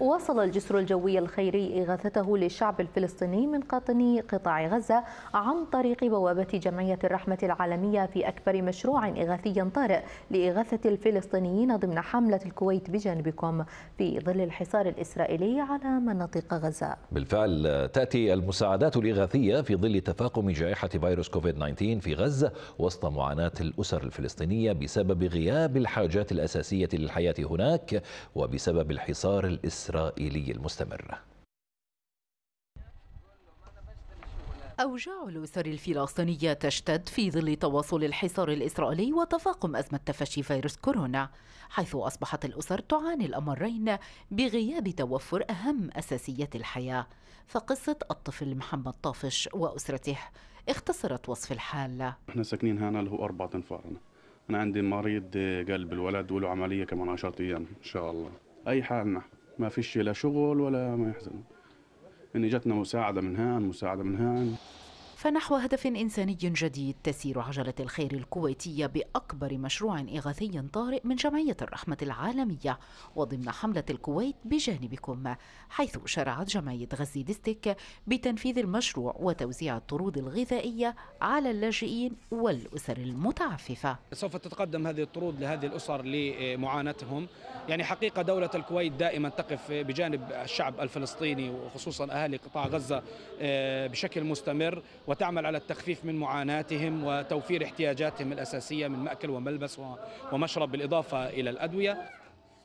وصل الجسر الجوي الخيري إغاثته للشعب الفلسطيني من قاطني قطاع غزة عن طريق بوابة جمعية الرحمة العالمية في أكبر مشروع إغاثي طارئ لإغاثة الفلسطينيين ضمن حملة الكويت بجانبكم في ظل الحصار الإسرائيلي على مناطق غزة بالفعل تأتي المساعدات الإغاثية في ظل تفاقم جائحة فيروس كوفيد 19 في غزة وسط معاناة الأسر الفلسطينية بسبب غياب الحاجات الأساسية للحياة هناك وبسبب الحصار الإسرائيلي الإسرائيلي المستمر أوجاع الأسر الفلسطينية تشتد في ظل تواصل الحصار الإسرائيلي وتفاقم أزمة تفشي فيروس كورونا حيث أصبحت الأسر تعاني الأمرين بغياب توفر أهم أساسيات الحياة فقصة الطفل محمد طافش وأسرته اختصرت وصف الحالة احنا ساكنين هنا له أربعة أنفارنا أنا عندي مريض قلب الولد وله عملية كمان عشرة أيام إن شاء الله أي حالنا ما فيش لا شغل ولا ما يحزن ان جاتنا مساعده من هان مساعده من هان فنحو هدف إنساني جديد تسير عجلة الخير الكويتية بأكبر مشروع إغاثي طارئ من جمعية الرحمة العالمية وضمن حملة الكويت بجانبكم حيث شرعت جمعية غزي ديستيك بتنفيذ المشروع وتوزيع الطرود الغذائية على اللاجئين والأسر المتعففة سوف تتقدم هذه الطرود لهذه الأسر لمعاناتهم يعني حقيقة دولة الكويت دائما تقف بجانب الشعب الفلسطيني وخصوصا أهالي قطاع غزة آه، بشكل مستمر وتعمل على التخفيف من معاناتهم وتوفير احتياجاتهم الأساسية من مأكل وملبس ومشرب بالإضافة إلى الأدوية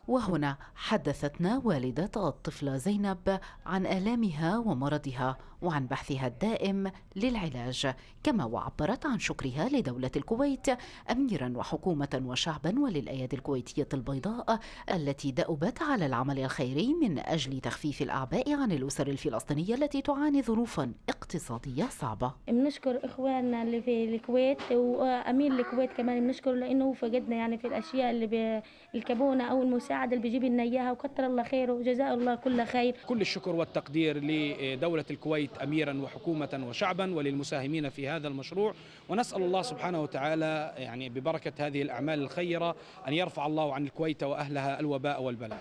وهنا حدثتنا والدة الطفلة زينب عن آلامها ومرضها وعن بحثها الدائم للعلاج كما وعبرت عن شكرها لدولة الكويت أميرا وحكومة وشعبا وللأيادي الكويتية البيضاء التي دأبت على العمل الخيري من أجل تخفيف الأعباء عن الأسر الفلسطينية التي تعاني ظروفا اقتصادية صعبة بنشكر إخواننا اللي في الكويت وأمير الكويت كمان بنشكره لأنه فقدنا يعني في الأشياء اللي بالكبونة أو المساعدة اللي بيجيب لنا اياها وكتر الله خيره وجزاه الله كل خير كل الشكر والتقدير لدوله الكويت اميرا وحكومه وشعبا وللمساهمين في هذا المشروع ونسال الله سبحانه وتعالى يعني ببركه هذه الاعمال الخيره ان يرفع الله عن الكويت واهلها الوباء والبلاء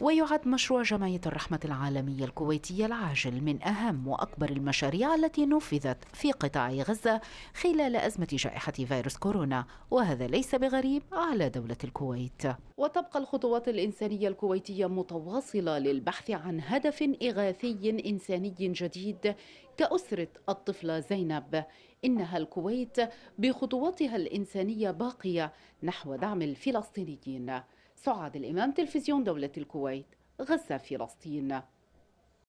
ويعد مشروع جمعية الرحمة العالمية الكويتية العاجل من أهم وأكبر المشاريع التي نفذت في قطاع غزة خلال أزمة جائحة فيروس كورونا وهذا ليس بغريب على دولة الكويت وتبقى الخطوات الإنسانية الكويتية متواصلة للبحث عن هدف إغاثي إنساني جديد كأسرة الطفلة زينب إنها الكويت بخطواتها الإنسانية باقية نحو دعم الفلسطينيين سعاد الإمام تلفزيون دولة الكويت غزة فلسطين